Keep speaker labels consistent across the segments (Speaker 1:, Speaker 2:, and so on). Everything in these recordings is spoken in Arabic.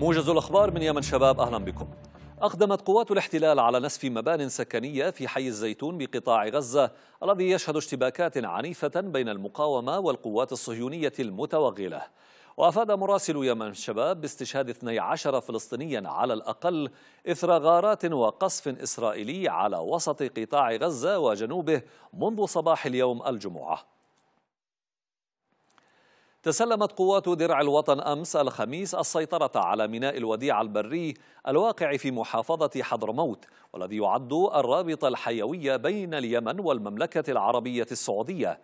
Speaker 1: موجز الأخبار من يمن شباب أهلا بكم أقدمت قوات الاحتلال على نسف مبان سكنية في حي الزيتون بقطاع غزة الذي يشهد اشتباكات عنيفة بين المقاومة والقوات الصهيونية المتوغلة وأفاد مراسل يمن شباب باستشهاد 12 فلسطينيا على الأقل إثر غارات وقصف إسرائيلي على وسط قطاع غزة وجنوبه منذ صباح اليوم الجمعة تسلمت قوات درع الوطن أمس الخميس السيطرة على ميناء الوديعة البري الواقع في محافظة حضرموت والذي يعد الرابط الحيوي بين اليمن والمملكة العربية السعودية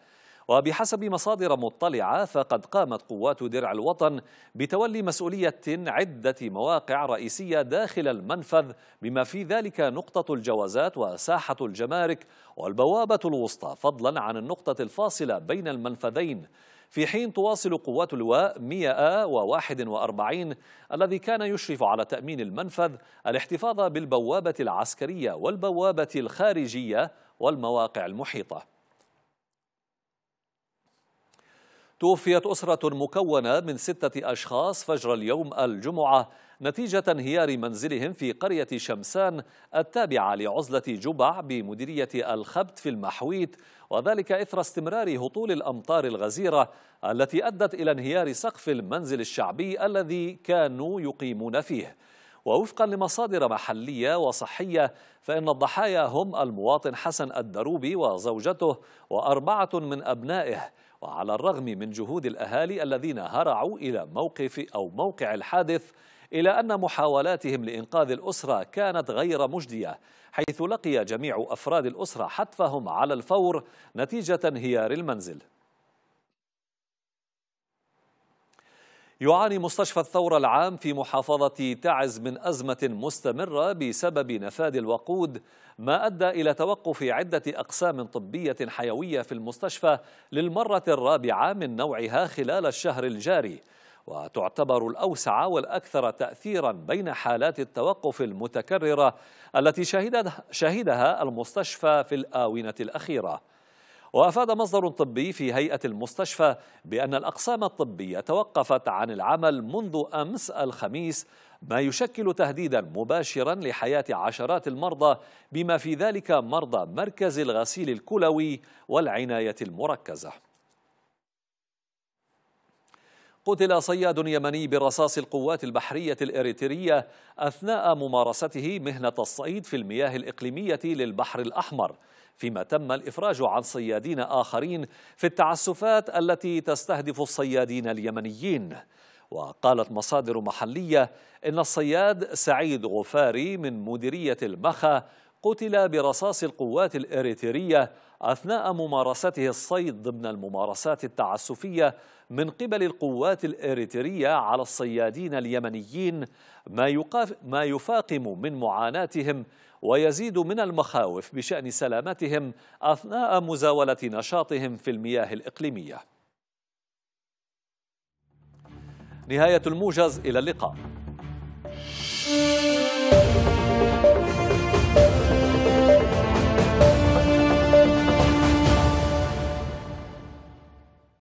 Speaker 1: وبحسب مصادر مطلعة فقد قامت قوات درع الوطن بتولي مسؤولية عدة مواقع رئيسية داخل المنفذ بما في ذلك نقطة الجوازات وساحة الجمارك والبوابة الوسطى فضلا عن النقطة الفاصلة بين المنفذين في حين تواصل قوات اللواء 141 الذي كان يشرف على تأمين المنفذ الاحتفاظ بالبوابة العسكرية والبوابة الخارجية والمواقع المحيطة توفيت أسرة مكونة من ستة أشخاص فجر اليوم الجمعة نتيجة انهيار منزلهم في قرية شمسان التابعة لعزلة جبع بمديرية الخبت في المحويت وذلك إثر استمرار هطول الأمطار الغزيرة التي أدت إلى انهيار سقف المنزل الشعبي الذي كانوا يقيمون فيه ووفقا لمصادر محلية وصحية فإن الضحايا هم المواطن حسن الدروبي وزوجته وأربعة من أبنائه وعلى الرغم من جهود الأهالي الذين هرعوا إلى موقف أو موقع الحادث إلى أن محاولاتهم لإنقاذ الأسرة كانت غير مجدية حيث لقي جميع أفراد الأسرة حتفهم على الفور نتيجة انهيار المنزل يعاني مستشفى الثورة العام في محافظة تعز من أزمة مستمرة بسبب نفاد الوقود ما أدى إلى توقف عدة أقسام طبية حيوية في المستشفى للمرة الرابعة من نوعها خلال الشهر الجاري وتعتبر الأوسع والأكثر تأثيرا بين حالات التوقف المتكررة التي شهدها المستشفى في الآونة الأخيرة وأفاد مصدر طبي في هيئة المستشفى بأن الأقسام الطبية توقفت عن العمل منذ أمس الخميس ما يشكل تهديدا مباشرا لحياة عشرات المرضى بما في ذلك مرضى مركز الغسيل الكلوي والعناية المركزة قتل صياد يمني برصاص القوات البحرية الإريترية أثناء ممارسته مهنة الصيد في المياه الإقليمية للبحر الأحمر فيما تم الإفراج عن صيادين آخرين في التعسفات التي تستهدف الصيادين اليمنيين وقالت مصادر محلية إن الصياد سعيد غفاري من مديرية المخا قتل برصاص القوات الإريترية أثناء ممارسته الصيد ضمن الممارسات التعسفية من قبل القوات الإريترية على الصيادين اليمنيين ما, ما يفاقم من معاناتهم ويزيد من المخاوف بشأن سلامتهم أثناء مزاولة نشاطهم في المياه الإقليمية نهاية الموجز إلى اللقاء